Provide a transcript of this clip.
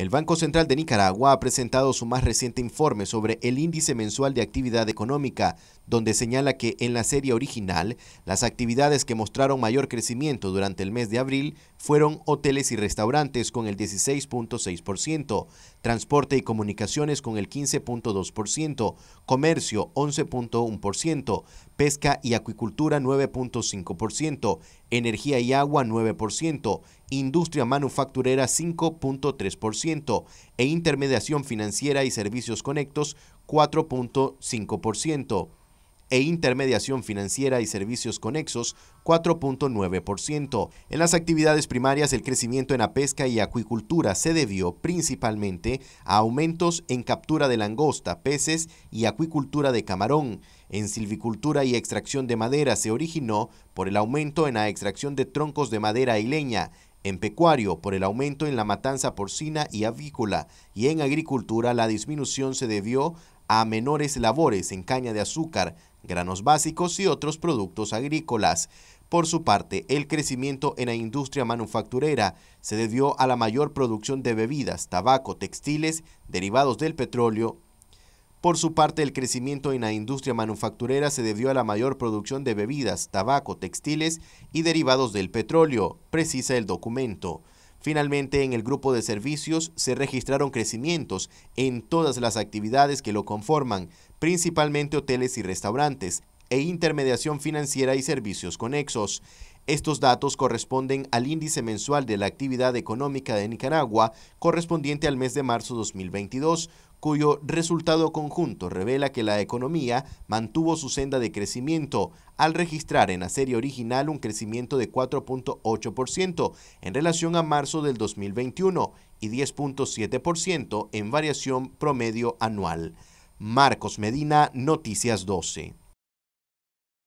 El Banco Central de Nicaragua ha presentado su más reciente informe sobre el índice mensual de actividad económica, donde señala que en la serie original, las actividades que mostraron mayor crecimiento durante el mes de abril fueron hoteles y restaurantes con el 16.6%, transporte y comunicaciones con el 15.2%, comercio 11.1%, pesca y acuicultura 9.5%, energía y agua 9%, industria manufacturera 5.3% e intermediación financiera y servicios conectos 4.5% e intermediación financiera y servicios conexos 4.9%. En las actividades primarias, el crecimiento en la pesca y acuicultura se debió principalmente a aumentos en captura de langosta, peces y acuicultura de camarón. En silvicultura y extracción de madera se originó por el aumento en la extracción de troncos de madera y leña, en pecuario, por el aumento en la matanza porcina y avícola, y en agricultura la disminución se debió a menores labores en caña de azúcar, granos básicos y otros productos agrícolas. Por su parte, el crecimiento en la industria manufacturera se debió a la mayor producción de bebidas, tabaco, textiles, derivados del petróleo por su parte, el crecimiento en la industria manufacturera se debió a la mayor producción de bebidas, tabaco, textiles y derivados del petróleo, precisa el documento. Finalmente, en el grupo de servicios se registraron crecimientos en todas las actividades que lo conforman, principalmente hoteles y restaurantes, e intermediación financiera y servicios conexos. Estos datos corresponden al índice mensual de la actividad económica de Nicaragua correspondiente al mes de marzo 2022, cuyo resultado conjunto revela que la economía mantuvo su senda de crecimiento al registrar en la serie original un crecimiento de 4.8% en relación a marzo del 2021 y 10.7% en variación promedio anual. Marcos Medina, Noticias 12.